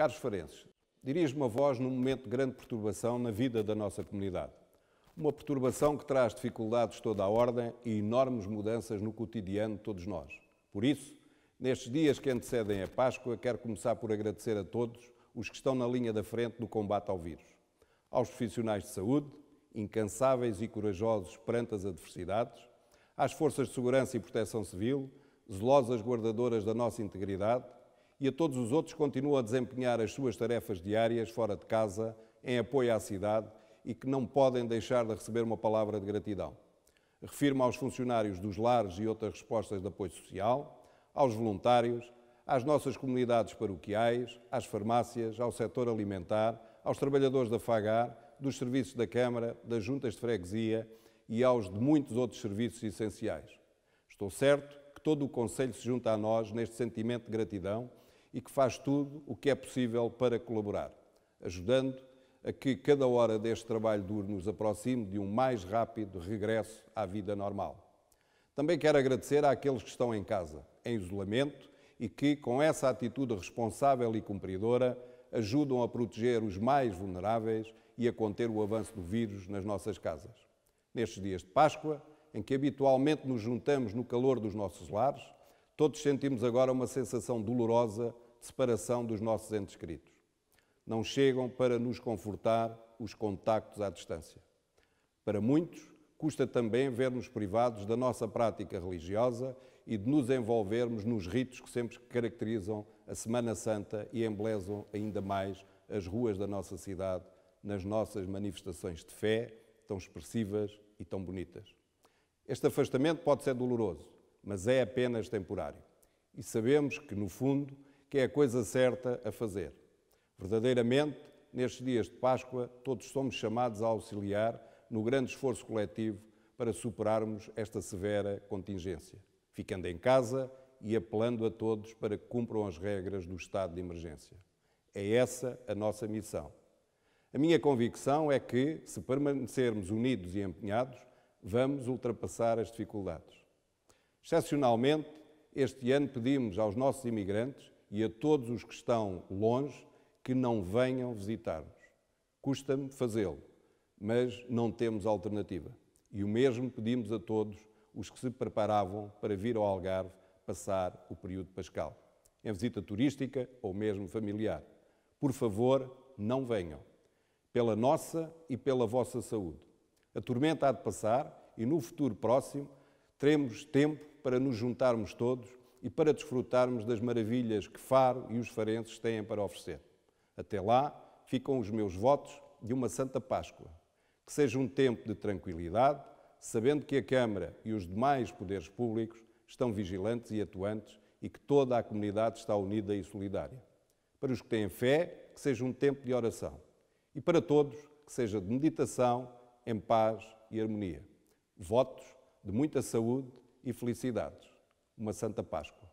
Caros farenses, dirijo uma voz num momento de grande perturbação na vida da nossa comunidade. Uma perturbação que traz dificuldades toda a ordem e enormes mudanças no cotidiano de todos nós. Por isso, nestes dias que antecedem a Páscoa, quero começar por agradecer a todos os que estão na linha da frente do combate ao vírus. Aos profissionais de saúde, incansáveis e corajosos perante as adversidades, às forças de segurança e proteção civil, zelosas guardadoras da nossa integridade, e a todos os outros continuam a desempenhar as suas tarefas diárias fora de casa, em apoio à cidade e que não podem deixar de receber uma palavra de gratidão. Refirmo aos funcionários dos lares e outras respostas de apoio social, aos voluntários, às nossas comunidades paroquiais, às farmácias, ao setor alimentar, aos trabalhadores da FAGAR, dos serviços da Câmara, das juntas de freguesia e aos de muitos outros serviços essenciais. Estou certo que todo o Conselho se junta a nós neste sentimento de gratidão e que faz tudo o que é possível para colaborar, ajudando a que cada hora deste trabalho duro nos aproxime de um mais rápido regresso à vida normal. Também quero agradecer àqueles que estão em casa, em isolamento, e que, com essa atitude responsável e cumpridora, ajudam a proteger os mais vulneráveis e a conter o avanço do vírus nas nossas casas. Nestes dias de Páscoa, em que habitualmente nos juntamos no calor dos nossos lares, Todos sentimos agora uma sensação dolorosa de separação dos nossos entes queridos. Não chegam para nos confortar os contactos à distância. Para muitos, custa também ver-nos privados da nossa prática religiosa e de nos envolvermos nos ritos que sempre caracterizam a Semana Santa e embelezam ainda mais as ruas da nossa cidade nas nossas manifestações de fé, tão expressivas e tão bonitas. Este afastamento pode ser doloroso, mas é apenas temporário. E sabemos que, no fundo, que é a coisa certa a fazer. Verdadeiramente, nestes dias de Páscoa, todos somos chamados a auxiliar no grande esforço coletivo para superarmos esta severa contingência, ficando em casa e apelando a todos para que cumpram as regras do estado de emergência. É essa a nossa missão. A minha convicção é que, se permanecermos unidos e empenhados, vamos ultrapassar as dificuldades. Excepcionalmente, este ano pedimos aos nossos imigrantes e a todos os que estão longe que não venham visitar-nos. Custa-me fazê-lo, mas não temos alternativa. E o mesmo pedimos a todos os que se preparavam para vir ao Algarve passar o período pascal, em visita turística ou mesmo familiar. Por favor, não venham. Pela nossa e pela vossa saúde. A tormenta há de passar e no futuro próximo teremos tempo para nos juntarmos todos e para desfrutarmos das maravilhas que Faro e os farenses têm para oferecer. Até lá ficam os meus votos de uma Santa Páscoa. Que seja um tempo de tranquilidade, sabendo que a Câmara e os demais poderes públicos estão vigilantes e atuantes e que toda a comunidade está unida e solidária. Para os que têm fé, que seja um tempo de oração. E para todos, que seja de meditação, em paz e harmonia. Votos de muita saúde e felicidades. Uma Santa Páscoa.